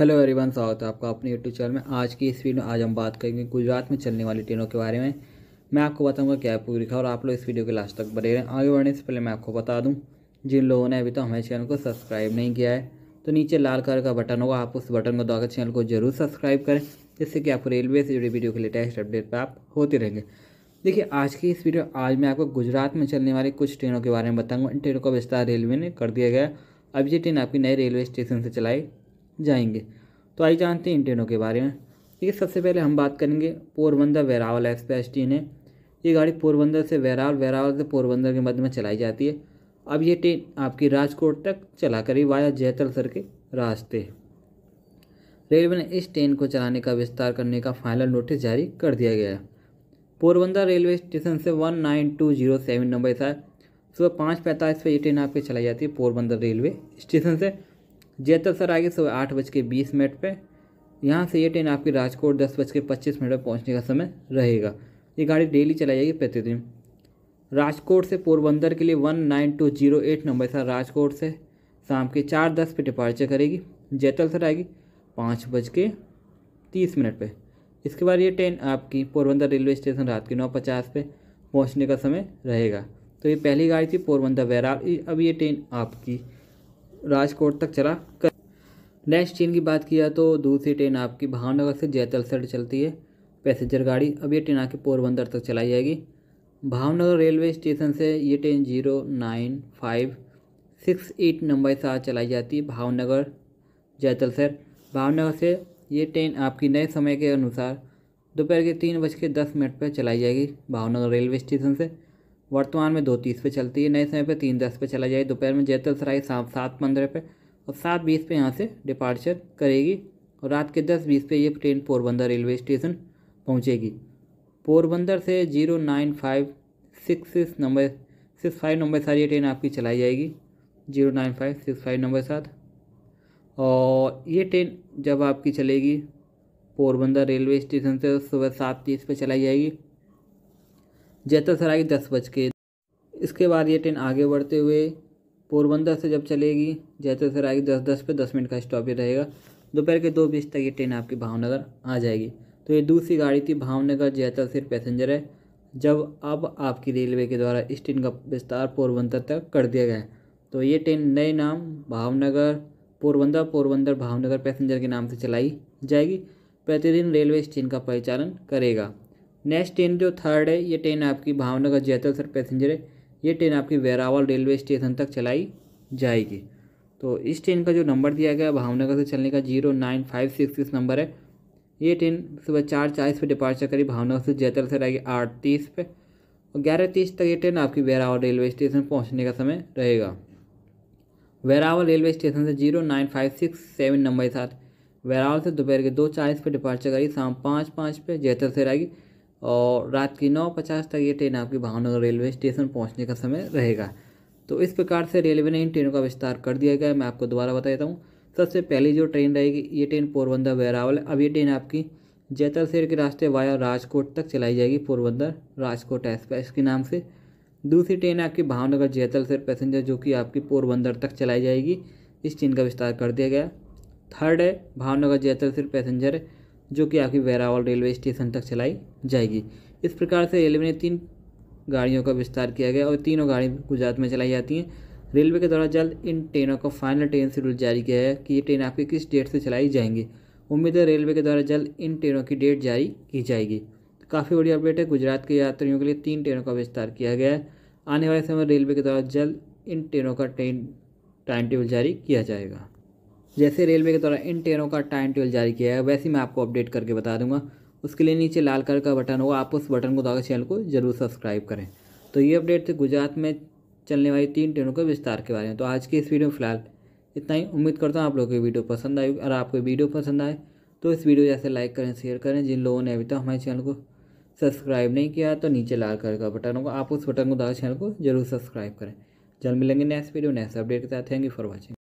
hello everyone स्वागत है आपका अपने यूट्यूब चैनल में आज की इस वीडियो में आज हम बात करेंगे गुजरात में चलने वाली ट्रेनों के बारे में मैं आपको बताऊंगा क्या पूरी और आप लोग इस वीडियो के लास्ट तक बने रहें आगे बढ़ने से पहले मैं आपको बता दूं जिन लोगों ने अभी तक तो हमारे चैनल को सब्सक्राइब नहीं किया है तो नीचे लाल कलर का बटन होगा आप उस बटन को दबाकर चैनल को जरूर सब्सक्राइब करें जिससे कि आपको रेलवे से जुड़ी वीडियो के लेटेस्ट अपडेट प्राप्त होते रहेंगे देखिए आज की इस वीडियो आज मैं आपको गुजरात में चलने वाली कुछ ट्रेनों के बारे में बताऊँगा इन ट्रेनों का विस्तार रेलवे ने कर दिया गया अब ये ट्रेन आपकी नए रेलवे स्टेशन से चलाई जाएंगे तो आइए जानते हैं इन ट्रेनों के बारे में देखिए सबसे पहले हम बात करेंगे पोरबंदर वेरावल एक्सप्रेस ट्रेन है ये गाड़ी पोरबंदर से वेरावल वेरावल से पोरबंदर के मध्य में चलाई जाती है अब ये ट्रेन आपकी राजकोट तक चला करी वाया जैतलसर के रास्ते रेलवे ने इस ट्रेन को चलाने का विस्तार करने का फाइनल नोटिस जारी कर दिया गया है पोरबंदर रेलवे स्टेशन से one nine two zero seven number से सुबह पाँच पैंतालीस पर यह ट्रेन आपके चलाई जाती है पोरबंदर रेलवे स्टेशन से जैतल सर आएगी सुबह आठ बज के बीस मिनट पर यहाँ से ये ट्रेन आपकी राजकोट दस बज के पच्चीस मिनट पर पहुँचने का समय रहेगा ये गाड़ी डेली चलाई जाएगी प्रतिदिन राजकोट से पोरबंदर के लिए one nine two zero eight number sir Rajkot से शाम के चार दस पर डिपार्चर करेगी जैतल सर आएगी पाँच बज के तीस मिनट पर इसके बाद ये ट्रेन आपकी पोरबंदर रेलवे स्टेशन रात के नौ पचास पर पहुँचने का समय रहेगा तो ये पहली गाड़ी थी पोरबंदर बैराल अब ये ट्रेन आपकी राजकोट तक चला कर नेक्स्ट ट्रेन की बात किया तो दूसरी ट्रेन आपकी भावनगर से जैतल सर चलती है पैसेंजर गाड़ी अब ये ट्रेन आके पोरबंदर तक चलाई जाएगी भावनगर रेलवे स्टेशन से ये train zero nine five six eight number से चलाई जाती है भावनगर जैतलसर भावनगर से ये ट्रेन आपकी नए समय के अनुसार दोपहर के तीन बज के दस मिनट पर चलाई जाएगी भावनगर रेलवे स्टेशन से वर्तमान में दो तीस पे चलती है नए समय पे तीन दस पे चला जाए दोपहर में सराय शाम सात पंद्रह पे और सात बीस पे यहाँ से डिपार्चर करेगी और रात के दस बीस पे ये ट्रेन पोरबंदर रेलवे स्टेशन पहुँचेगी पोरबंदर से zero nine five six six number six five number साथ ये ट्रेन आपकी चलाई जाएगी zero nine five six five number साथ और ये ट्रेन जब आपकी चलेगी पोरबंदर रेलवे स्टेशन से सुबह सात तीस पर चलाई जाएगी सराय दस बज के इसके बाद ये ट्रेन आगे बढ़ते हुए पोरबंदर से जब चलेगी सराय दस दस पे दस मिनट का स्टॉपेज रहेगा दोपहर के दो बीस तक ये ट्रेन आपकी भावनगर आ जाएगी तो ये दूसरी गाड़ी थी भावनगर सिर पैसेंजर है जब अब आपकी रेलवे के द्वारा इस ट्रेन का विस्तार पोरबंदर तक कर दिया गया है तो ये ट्रेन नए नाम भावनगर पोरबंदर पोरबंदर भावनगर पैसेंजर के नाम से चलाई जाएगी प्रतिदिन रेलवे इस ट्रेन का परिचालन करेगा नेक्स्ट ट्रेन जो थर्ड है ये ट्रेन आपकी भावनगर जैतलसर पैसेंजर है ये ट्रेन आपकी वेरावल रेलवे स्टेशन तक चलाई जाएगी तो इस ट्रेन का जो नंबर दिया गया भावनगर से चलने का zero nine five six six number है ये ट्रेन सुबह चार चालीस पर डिपार्चर करी भावनगर से जैतलसर आएगी आठ तीस पर और ग्यारह तीस तक ये ट्रेन आपकी वेरावल रेलवे स्टेशन पहुँचने का समय रहेगा वेरावल रेलवे स्टेशन से zero nine five six seven number के साथ वेरावल से दोपहर के दो चालीस पर डिपार्चर करी शाम पाँच पाँच पर जैतलसर आएगी और रात की नौ पचास तक ये ट्रेन आपकी भावनगर रेलवे स्टेशन पहुंचने का समय रहेगा तो इस प्रकार से रेलवे ने इन ट्रेनों का विस्तार कर दिया गया मैं आपको दोबारा बता देता हूँ सबसे पहली जो ट्रेन रहेगी ये ट्रेन पोरबंदर वेरावल अब ये ट्रेन आपकी जैतलसेर के रास्ते वाया राजकोट तक चलाई जाएगी पोरबंदर राजकोट एक्सप्रेस के नाम से दूसरी ट्रेन आपकी भावनगर जैतलसेर पैसेंजर जो कि आपकी पोरबंदर तक चलाई जाएगी इस ट्रेन का विस्तार कर दिया गया थर्ड है भावनगर जैतलसेर पैसेंजर जो कि आपकी वेरावल रेलवे स्टेशन तक चलाई जाएगी इस प्रकार से रेलवे ने तीन गाड़ियों का विस्तार किया गया और तीनों गाड़ी गुजरात में चलाई जाती हैं रेलवे के द्वारा जल्द इन ट्रेनों का फाइनल ट्रेन शेड्यूल जारी किया है कि ये ट्रेन आपकी किस डेट से चलाई जाएंगी उम्मीद है रेलवे के द्वारा जल्द इन ट्रेनों की डेट जारी की जाएगी काफ़ी बड़ी अपडेट है गुजरात के यात्रियों के लिए तीन ट्रेनों का विस्तार किया गया है आने वाले समय रेलवे के द्वारा जल्द इन ट्रेनों का ट्रेन टाइम टेबल जारी किया जाएगा जैसे रेलवे के द्वारा इन ट्रेनों का टाइम टेबल जारी किया है वैसे मैं आपको अपडेट करके बता दूंगा उसके लिए नीचे लाल कलर का बटन होगा आप उस बटन को दबाकर चैनल को जरूर सब्सक्राइब करें तो ये अपडेट थे गुजरात में चलने वाली तीन ट्रेनों के विस्तार के बारे में तो आज की इस वीडियो में फिलहाल इतना ही उम्मीद करता हूँ आप लोगों की वीडियो पसंद आई अगर आपको वीडियो पसंद आए तो इस वीडियो जैसे लाइक करें शेयर करें जिन लोगों ने अभी तक हमारे चैनल को सब्सक्राइब नहीं किया तो नीचे लाल कलर का बटन होगा आप उस बटन को दबा चैनल को जरूर सब्सक्राइब करें जल्द मिलेंगे नेक्स्ट वीडियो नेक्स्ट अपडेट के साथ थैंक यू फॉर वॉचिंग